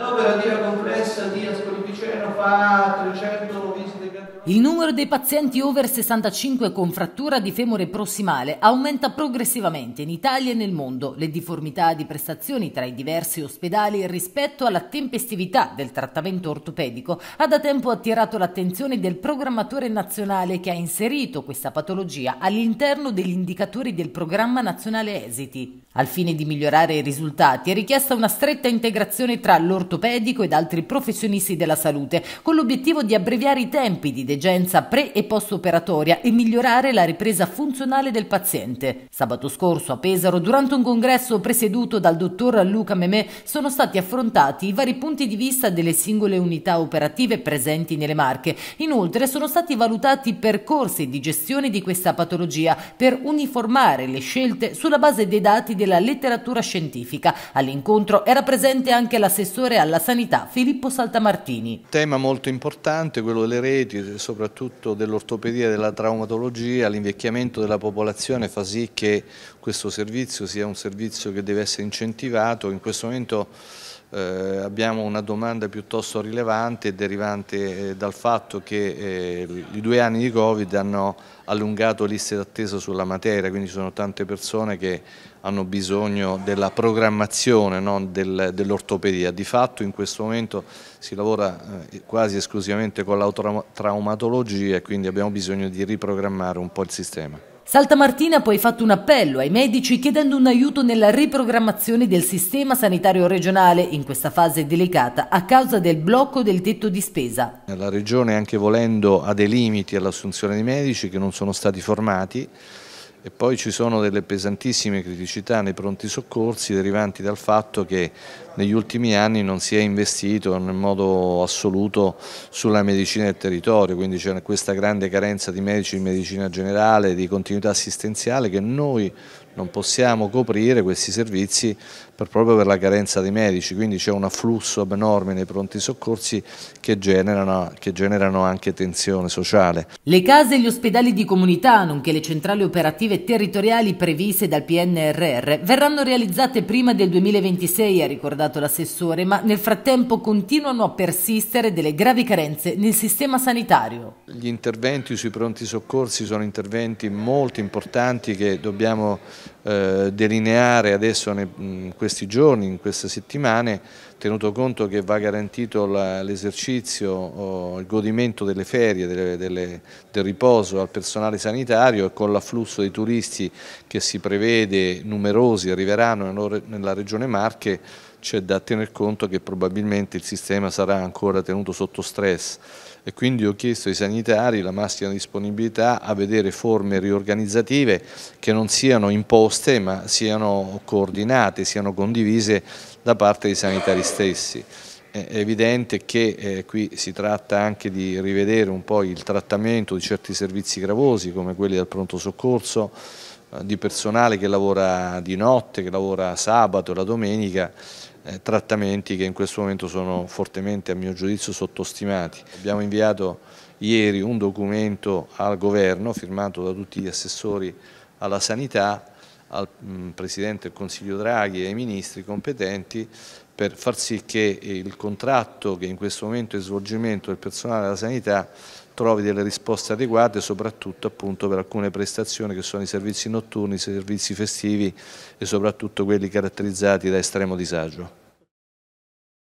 L'opera di la complessa di Ascoli Piceno fa 300 visite il numero dei pazienti over 65 con frattura di femore prossimale aumenta progressivamente in Italia e nel mondo. Le difformità di prestazioni tra i diversi ospedali rispetto alla tempestività del trattamento ortopedico ha da tempo attirato l'attenzione del programmatore nazionale che ha inserito questa patologia all'interno degli indicatori del programma nazionale esiti. Al fine di migliorare i risultati è richiesta una stretta integrazione tra l'ortopedico ed altri professionisti della salute con l'obiettivo di abbreviare i tempi di diligenza pre e post-operatoria e migliorare la ripresa funzionale del paziente. Sabato scorso a Pesaro, durante un congresso presieduto dal dottor Luca Memè, sono stati affrontati i vari punti di vista delle singole unità operative presenti nelle Marche. Inoltre sono stati valutati percorsi di gestione di questa patologia per uniformare le scelte sulla base dei dati della letteratura scientifica. All'incontro era presente anche l'assessore alla sanità Filippo Saltamartini. Tema molto importante, quello delle reti, soprattutto dell'ortopedia e della traumatologia, l'invecchiamento della popolazione fa sì che questo servizio sia un servizio che deve essere incentivato. In questo momento eh, abbiamo una domanda piuttosto rilevante derivante eh, dal fatto che eh, i due anni di Covid hanno allungato liste d'attesa sulla materia, quindi ci sono tante persone che hanno bisogno della programmazione no, del, dell'ortopedia. Di fatto in questo momento si lavora eh, quasi esclusivamente con l'autotraumatologia e quindi abbiamo bisogno di riprogrammare un po' il sistema. Saltamartina ha poi fatto un appello ai medici chiedendo un aiuto nella riprogrammazione del sistema sanitario regionale in questa fase delicata a causa del blocco del tetto di spesa. La Regione anche volendo ha dei limiti all'assunzione di medici che non sono stati formati e poi ci sono delle pesantissime criticità nei pronti soccorsi derivanti dal fatto che negli ultimi anni non si è investito nel modo assoluto sulla medicina del territorio, quindi c'è questa grande carenza di medici in medicina generale, di continuità assistenziale che noi non possiamo coprire questi servizi per, proprio per la carenza dei medici, quindi c'è un afflusso abnorme nei pronti soccorsi che generano, che generano anche tensione sociale. Le case e gli ospedali di comunità, nonché le centrali operative territoriali previste dal PNRR, verranno realizzate prima del 2026, ha ricordato l'assessore, ma nel frattempo continuano a persistere delle gravi carenze nel sistema sanitario. Gli interventi sui pronti soccorsi sono interventi molto importanti che dobbiamo eh, delineare adesso in questi giorni, in queste settimane, tenuto conto che va garantito l'esercizio, il godimento delle ferie, delle, delle, del riposo al personale sanitario e con l'afflusso dei turisti che si prevede numerosi arriveranno nella regione Marche, c'è cioè da tener conto che probabilmente il sistema sarà ancora tenuto sotto stress e quindi ho chiesto ai sanitari la massima disponibilità a vedere forme riorganizzative che non siano imposte ma siano coordinate, siano condivise da parte dei sanitari stessi. È evidente che eh, qui si tratta anche di rivedere un po' il trattamento di certi servizi gravosi come quelli del pronto soccorso, eh, di personale che lavora di notte, che lavora sabato e la domenica, eh, trattamenti che in questo momento sono fortemente, a mio giudizio, sottostimati. Abbiamo inviato ieri un documento al Governo, firmato da tutti gli assessori alla sanità, al mm, Presidente del Consiglio Draghi e ai ministri competenti per far sì che il contratto che in questo momento è svolgimento del personale della sanità trovi delle risposte adeguate soprattutto appunto per alcune prestazioni che sono i servizi notturni, i servizi festivi e soprattutto quelli caratterizzati da estremo disagio.